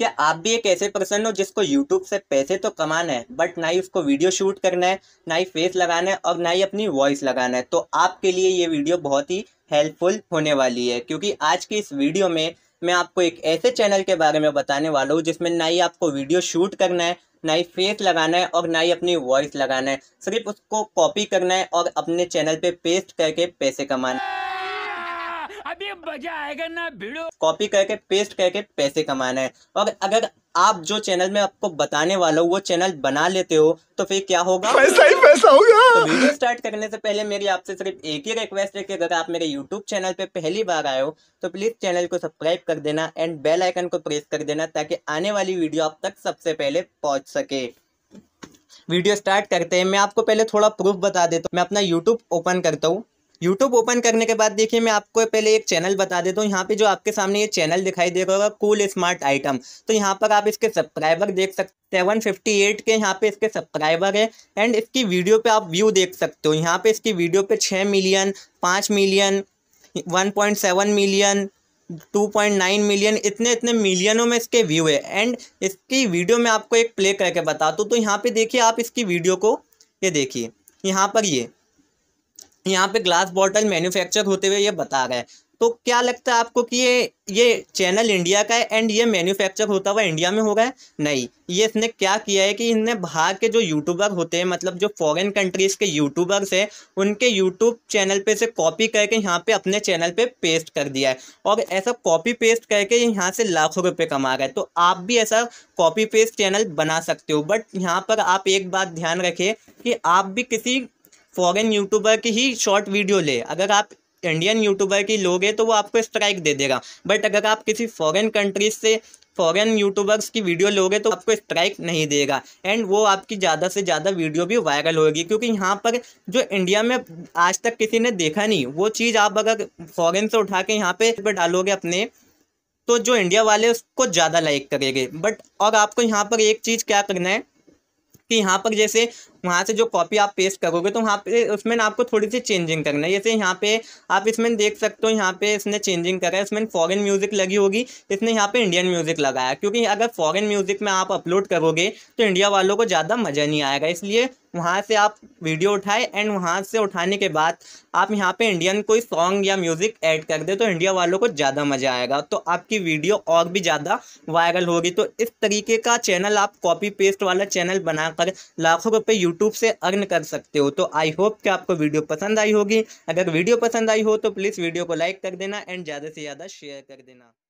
क्या आप भी एक ऐसे पर्सन हो जिसको यूट्यूब से पैसे तो कमाना है बट ना ही उसको वीडियो शूट करना है ना ही फेस लगाना है और ना ही अपनी वॉइस लगाना है तो आपके लिए ये वीडियो बहुत ही हेल्पफुल होने वाली है क्योंकि आज की इस वीडियो में मैं आपको एक ऐसे चैनल के बारे में बताने वाला हूँ जिसमें ना ही आपको वीडियो शूट करना है ना ही फेस लगाना है और ना ही अपनी वॉइस लगाना है सिर्फ उसको कॉपी करना है और अपने चैनल पे पेस्ट करके पैसे कमाना है तभी मजा आएगा ना भिड़ो कॉपी करके पेस्ट करके पैसे कमाना है और अगर आप जो चैनल में आपको बताने वाला हूँ वो चैनल बना लेते हो तो फिर क्या होगा पैसा ही पैसा होगा तो वीडियो स्टार्ट करने से पहले मेरी आपसे सिर्फ एक ही रिक्वेस्ट है कि अगर आप मेरे यूट्यूब चैनल पे पहली बार आए हो तो प्लीज चैनल को सब्सक्राइब कर देना एंड बेल आइकन को प्रेस कर देना ताकि आने वाली वीडियो आप तक सबसे पहले पहुंच सके वीडियो स्टार्ट करते हैं मैं आपको पहले थोड़ा प्रूफ बता देता हूँ मैं अपना यूट्यूब ओपन करता हूँ यूट्यूब ओपन करने के बाद देखिए मैं आपको पहले एक चैनल बता देता हूँ यहाँ पे जो आपके सामने ये चैनल दिखाई देगा होगा कूल स्मार्ट आइटम तो यहाँ पर आप इसके सब्सक्राइबर देख सकते सेवन फिफ्टी एट के यहाँ पे इसके सब्सक्राइबर है एंड इसकी वीडियो पे आप व्यू देख सकते हो यहाँ पे इसकी वीडियो पे छः मिलियन पाँच million one point seven million two point nine million इतने इतने मिलियनों में इसके व्यू है एंड इसकी वीडियो में आपको एक प्ले करके बता दूँ तो यहाँ पे देखिए आप इसकी वीडियो को ये देखिए यहाँ पर ये यहाँ पे ग्लास बॉटल मैन्युफैक्चर होते हुए ये बता रहा है तो क्या लगता है आपको कि ये ये चैनल इंडिया का है एंड ये मैन्युफैक्चर होता हुआ इंडिया में होगा है नहीं ये इसने क्या किया है कि इसने बाहर के जो यूट्यूबर होते हैं मतलब जो फॉरेन कंट्रीज़ के यूट्यूबर्स हैं उनके यूट्यूब चैनल पे से कॉपी करके यहाँ पे अपने चैनल पे पेस्ट कर दिया है और ऐसा कॉपी पेस्ट करके यहाँ से लाखों रुपये कमा रहे तो आप भी ऐसा कॉपी पेस्ट चैनल बना सकते हो बट यहाँ पर आप एक बात ध्यान रखें कि आप भी किसी फॉरेन यूट्यूबर की ही शॉर्ट वीडियो ले अगर आप इंडियन यूट्यूबर की लोगे तो वो आपको स्ट्राइक दे देगा बट अगर आप किसी फॉरेन कंट्रीज से फॉरेन यूट्यूबर्स की वीडियो लोगे तो आपको स्ट्राइक नहीं देगा एंड वो आपकी ज़्यादा से ज़्यादा वीडियो भी वायरल होगी क्योंकि यहाँ पर जो इंडिया में आज तक किसी ने देखा नहीं वो चीज़ आप अगर फॉरेन से उठा के यहाँ पे डालोगे अपने तो जो इंडिया वाले उसको ज़्यादा लाइक करेंगे बट और आपको यहाँ पर एक चीज़ क्या करना है कि यहाँ पर जैसे वहाँ से जो कॉपी आप पेस्ट करोगे तो वहाँ पे उसमें आपको थोड़ी सी चेंजिंग करना है जैसे यहाँ पे आप इसमें देख सकते हो यहाँ पे इसने चेंजिंग करा है इसमें फॉरेन म्यूज़िक लगी होगी इसने यहाँ पे इंडियन म्यूज़िक लगाया क्योंकि अगर फॉरेन म्यूज़िक में आप अपलोड करोगे तो इंडिया वालों को ज़्यादा मज़ा नहीं आएगा इसलिए वहाँ से आप वीडियो उठाए एंड वहाँ से उठाने के बाद आप यहाँ पे इंडियन कोई सॉन्ग या म्यूज़िक ऐड कर दे तो इंडिया वालों को ज़्यादा मज़ा आएगा तो आपकी वीडियो और भी ज़्यादा वायरल होगी तो इस तरीके का चैनल आप कॉपी पेस्ट वाला चैनल बनाकर लाखों रुपये यूट्यूब से अर्न कर सकते हो तो आई होप कि आपको वीडियो पसंद आई होगी अगर वीडियो पसंद आई हो तो प्लीज़ वीडियो को लाइक कर देना एंड ज़्यादा से ज़्यादा शेयर कर देना